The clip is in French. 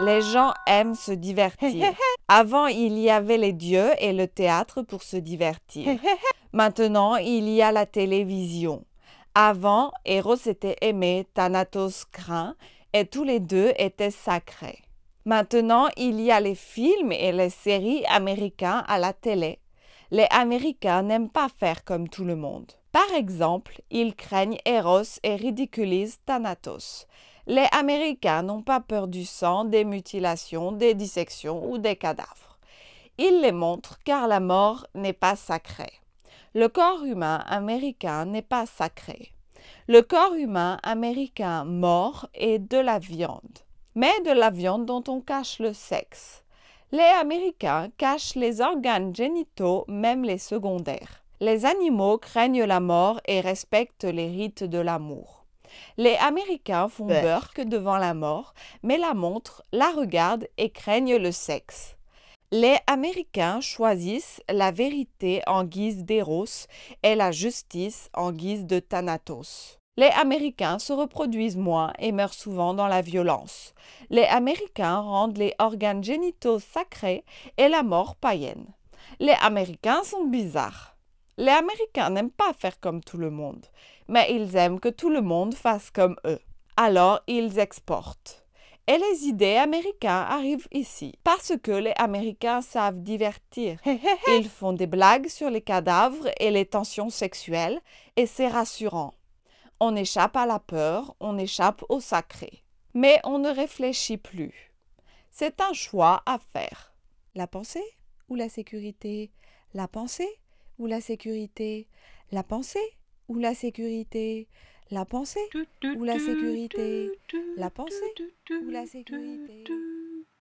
Les gens aiment se divertir. Avant, il y avait les dieux et le théâtre pour se divertir. Maintenant, il y a la télévision. Avant, Eros était aimé, Thanatos craint, et tous les deux étaient sacrés. Maintenant, il y a les films et les séries américains à la télé les Américains n'aiment pas faire comme tout le monde. Par exemple, ils craignent Eros et ridiculisent Thanatos. Les Américains n'ont pas peur du sang, des mutilations, des dissections ou des cadavres. Ils les montrent car la mort n'est pas sacrée. Le corps humain américain n'est pas sacré. Le corps humain américain mort est de la viande, mais de la viande dont on cache le sexe. Les Américains cachent les organes génitaux, même les secondaires. Les animaux craignent la mort et respectent les rites de l'amour. Les Américains font burk devant la mort, mais la montrent, la regardent et craignent le sexe. Les Américains choisissent la vérité en guise d'Eros et la justice en guise de Thanatos. Les Américains se reproduisent moins et meurent souvent dans la violence. Les Américains rendent les organes génitaux sacrés et la mort païenne. Les Américains sont bizarres. Les Américains n'aiment pas faire comme tout le monde, mais ils aiment que tout le monde fasse comme eux. Alors ils exportent. Et les idées américaines arrivent ici parce que les Américains savent divertir. Ils font des blagues sur les cadavres et les tensions sexuelles et c'est rassurant. On échappe à la peur, on échappe au sacré. Mais on ne réfléchit plus. C'est un choix à faire. La pensée ou la sécurité La pensée ou la sécurité La pensée ou la sécurité La pensée ou la sécurité La pensée ou la sécurité